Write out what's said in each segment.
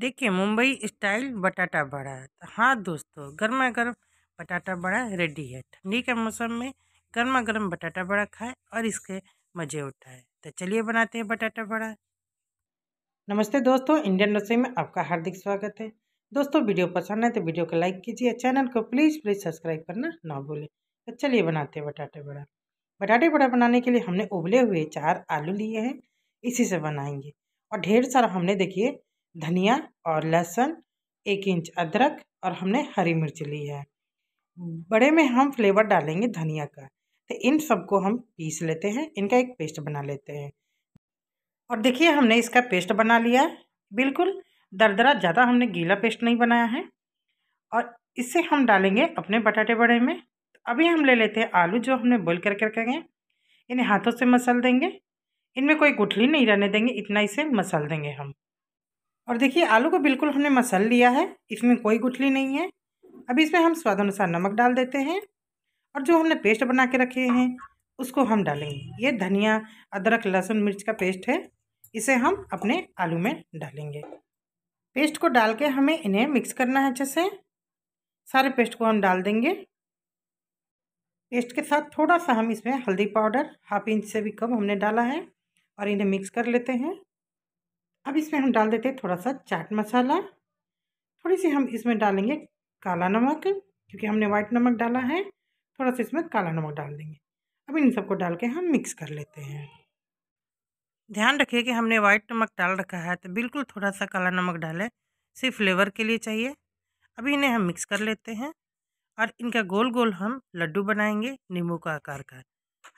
देखिए मुंबई स्टाइल बटाटा बड़ा तो हाँ दोस्तों गर्मा गर्म बटाटा बड़ा रेडी है ठंडी के मौसम में गर्मा गर्म बटाटा बड़ा खाए और इसके मज़े उठाए तो चलिए बनाते हैं बटाटा बड़ा नमस्ते दोस्तों इंडियन रसोई में आपका हार्दिक स्वागत है दोस्तों वीडियो पसंद है तो वीडियो को लाइक कीजिए चैनल को प्लीज़ प्लीज़ सब्सक्राइब करना ना भूलें तो चलिए बनाते हैं बटाटे बड़ा बटाटे बड़ा बनाने के लिए हमने उबले हुए चार आलू लिए हैं इसी से बनाएंगे और ढेर सारा हमने देखिए धनिया और लहसुन एक इंच अदरक और हमने हरी मिर्च ली है बड़े में हम फ्लेवर डालेंगे धनिया का तो इन सबको हम पीस लेते हैं इनका एक पेस्ट बना लेते हैं और देखिए हमने इसका पेस्ट बना लिया है बिल्कुल दरदरा ज़्यादा हमने गीला पेस्ट नहीं बनाया है और इससे हम डालेंगे अपने बटाटे बड़े में तो अभी हम ले लेते हैं आलू जो हमने बॉईल कर करके गए इन्हें हाथों से मसल देंगे इनमें कोई गुठली नहीं रहने देंगे इतना इसे मसल देंगे हम और देखिए आलू को बिल्कुल हमने मसल लिया है इसमें कोई गुठली नहीं है अब इसमें हम स्वाद अनुसार नमक डाल देते हैं और जो हमने पेस्ट बना के रखे हैं उसको हम डालेंगे ये धनिया अदरक लहसुन मिर्च का पेस्ट है इसे हम अपने आलू में डालेंगे पेस्ट को डाल के हमें इन्हें मिक्स करना है अच्छे से सारे पेस्ट को हम डाल देंगे पेस्ट के साथ थोड़ा सा हम इसमें हल्दी पाउडर हाफ इंच से भी कम हमने डाला है और इन्हें मिक्स कर लेते हैं अब इसमें हम डाल देते हैं थोड़ा सा चाट मसाला थोड़ी सी हम इसमें डालेंगे काला नमक क्योंकि हमने वाइट नमक डाला है थोड़ा सा इसमें काला नमक डाल देंगे अब इन सबको डाल के हम मिक्स कर लेते हैं ध्यान रखिए कि हमने वाइट नमक डाल रखा है तो बिल्कुल थोड़ा सा काला नमक डालें सिर्फ फ्लेवर के लिए चाहिए अभी इन्हें हम मिक्स कर लेते हैं और इनका गोल गोल हम लड्डू बनाएंगे नींबू का आकार का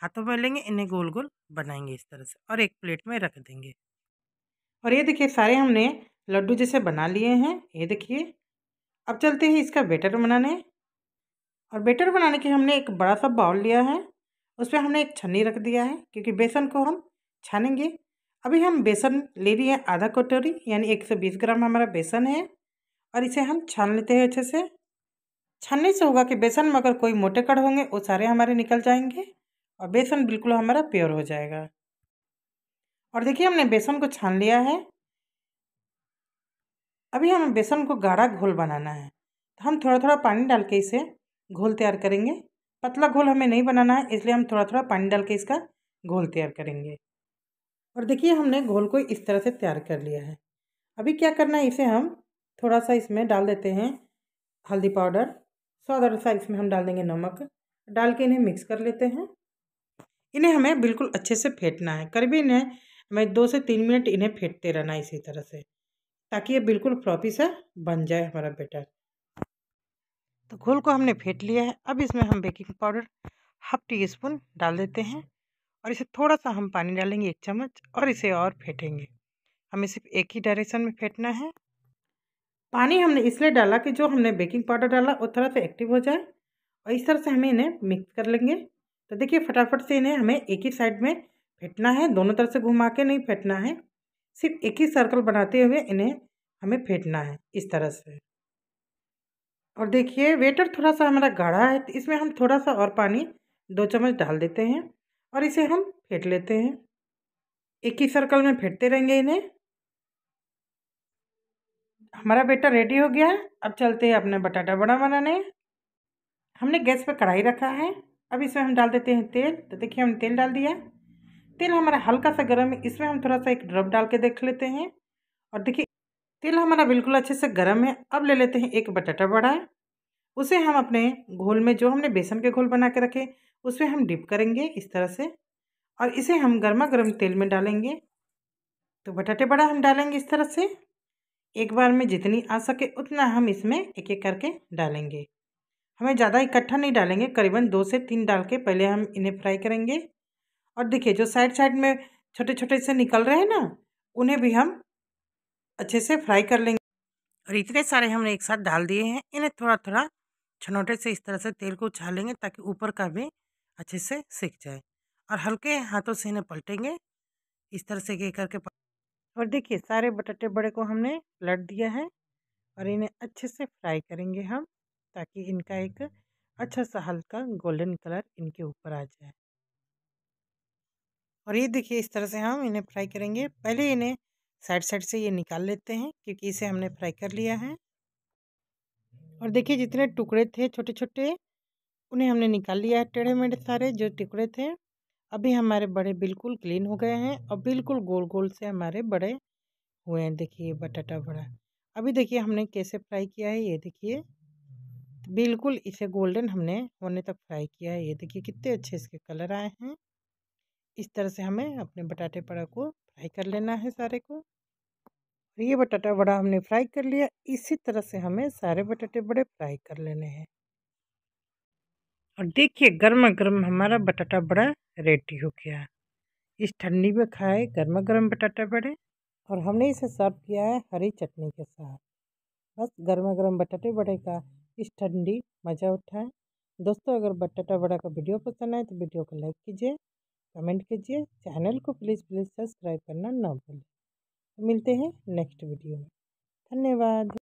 हाथों में लेंगे इन्हें गोल गोल बनाएंगे इस तरह से और एक प्लेट में रख देंगे और ये देखिए सारे हमने लड्डू जैसे बना लिए हैं ये देखिए अब चलते हैं इसका बेटर बनाने और बेटर बनाने के हमने एक बड़ा सा बाउल लिया है उस पर हमने एक छन्नी रख दिया है क्योंकि बेसन को हम छानेंगे अभी हम बेसन ले लिए है आधा कटोरी यानी एक सौ बीस ग्राम हमारा बेसन है और इसे हम छान लेते हैं अच्छे से छानने से होगा कि बेसन में अगर कोई मोटे कड़ होंगे वो सारे हमारे निकल जाएंगे और बेसन बिल्कुल हमारा प्योर हो जाएगा और देखिए हमने बेसन को छान लिया है अभी हमें बेसन को गाढ़ा घोल बनाना है तो हम थोड़ा थोड़ा पानी डाल के इसे घोल तैयार करेंगे पतला घोल हमें नहीं बनाना है इसलिए हम थोड़ा थोड़ा पानी डाल के इसका घोल तैयार करेंगे और देखिए हमने घोल को इस तरह से तैयार कर लिया है अभी क्या करना है इसे हम थोड़ा सा इसमें डाल देते हैं हल्दी पाउडर स्वाद अनुसार इसमें हम डाल देंगे नमक डाल के इन्हें मिक्स कर लेते हैं इन्हें हमें बिल्कुल अच्छे से फेंटना है करीबी इन्हें हमें दो से तीन मिनट इन्हें फेंटते रहना इसी तरह से ताकि ये बिल्कुल फ्लॉपी सा बन जाए हमारा बेटर तो घोल को हमने फेंट लिया है अब इसमें हम baking powder half teaspoon डाल देते हैं और इसे थोड़ा सा हम पानी डालेंगे एक चम्मच और इसे और फेंटेंगे हमें सिर्फ एक ही डायरेक्शन में फेंटना है पानी हमने इसलिए डाला कि जो हमने बेकिंग पाउडर डाला वो थोड़ा सा एक्टिव हो जाए और इस तरह से हमें इन्हें मिक्स कर लेंगे तो देखिए फटाफट से इन्हें हमें एक ही साइड में फेंटना है दोनों तरफ से घुमा के नहीं फेंटना है सिर्फ एक ही सर्कल बनाते हुए इन्हें हमें फेंटना है इस तरह से और देखिए वेटर थोड़ा सा हमारा गाढ़ा है तो इसमें हम थोड़ा सा और पानी दो चम्मच डाल देते हैं और इसे हम फेंट लेते हैं एक ही सर्कल में फेंटते रहेंगे इन्हें हमारा बेटा रेडी हो गया अब चलते हैं अपने बटाटा बड़ा बनाने हमने गैस पर कढ़ाई रखा है अब इसमें हम डाल देते हैं तेल तो देखिए हमने तेल डाल दिया तेल हमारा हल्का सा गर्म है इसमें हम थोड़ा सा एक ड्रॉप डाल के देख लेते हैं और देखिए तेल हमारा बिल्कुल अच्छे से गर्म है अब ले लेते हैं एक बटाटा बड़ा उसे हम अपने घोल में जो हमने बेसन के घोल बना के रखे उसमें हम डिप करेंगे इस तरह से और इसे हम गर्मा गर्म तेल में डालेंगे तो बटाटे बड़ा हम डालेंगे इस तरह से एक बार में जितनी आ सके उतना हम इसमें एक एक करके डालेंगे हमें ज़्यादा इकट्ठा नहीं डालेंगे करीबन दो से तीन डाल के पहले हम इन्हें फ्राई करेंगे और देखिए जो साइड साइड में छोटे छोटे से निकल रहे हैं ना उन्हें भी हम अच्छे से फ्राई कर लेंगे और इतने सारे हमने एक साथ डाल दिए हैं इन्हें थोड़ा थोड़ा छनौटे से इस तरह से तेल को उछालेंगे ताकि ऊपर का भी अच्छे से सीख जाए और हल्के हाथों से इन्हें पलटेंगे इस तरह से के करके और देखिए सारे बटाटे बड़े को हमने पलट दिया है और इन्हें अच्छे से फ्राई करेंगे हम ताकि इनका एक अच्छा सा हल्का गोल्डन कलर इनके ऊपर आ जाए और ये देखिए इस तरह से हम इन्हें फ्राई करेंगे पहले इन्हें साइड साइड से ये निकाल लेते हैं क्योंकि इसे हमने फ्राई कर लिया है और देखिए जितने टुकड़े थे छोटे छोटे उन्हें हमने निकाल लिया है टेढ़े मेढ़े सारे जो टुकड़े थे अभी हमारे बड़े बिल्कुल क्लीन हो गए हैं और बिल्कुल गोल गोल से हमारे बड़े हुए हैं देखिए बटाटा बड़ा अभी देखिए हमने कैसे फ्राई किया है ये देखिए बिल्कुल इसे गोल्डन हमने होने तक फ्राई किया है ये देखिए कितने अच्छे इसके कलर आए हैं इस तरह से हमें अपने बटाटे पड़ा को फ्राई कर लेना है सारे को ये बटाटा बड़ा हमने फ्राई कर लिया इसी तरह से हमें सारे बटाटे बड़े फ्राई कर लेने हैं और देखिए गर्मा गर्म हमारा बटाटा बड़ा रेडी हो गया इस ठंडी में खाए गर्मा गर्म बटाटा बड़े और हमने इसे सर्व किया है हरी चटनी के साथ बस गर्मा गर्म बटाटे बड़े का इस ठंडी मज़ा उठाए दोस्तों अगर बटाटा बड़ा का वीडियो पसंद आए तो वीडियो को लाइक कीजिए कमेंट कीजिए चैनल को प्लीज़ प्लीज़ सब्सक्राइब करना ना भूलें मिलते हैं नेक्स्ट वीडियो में धन्यवाद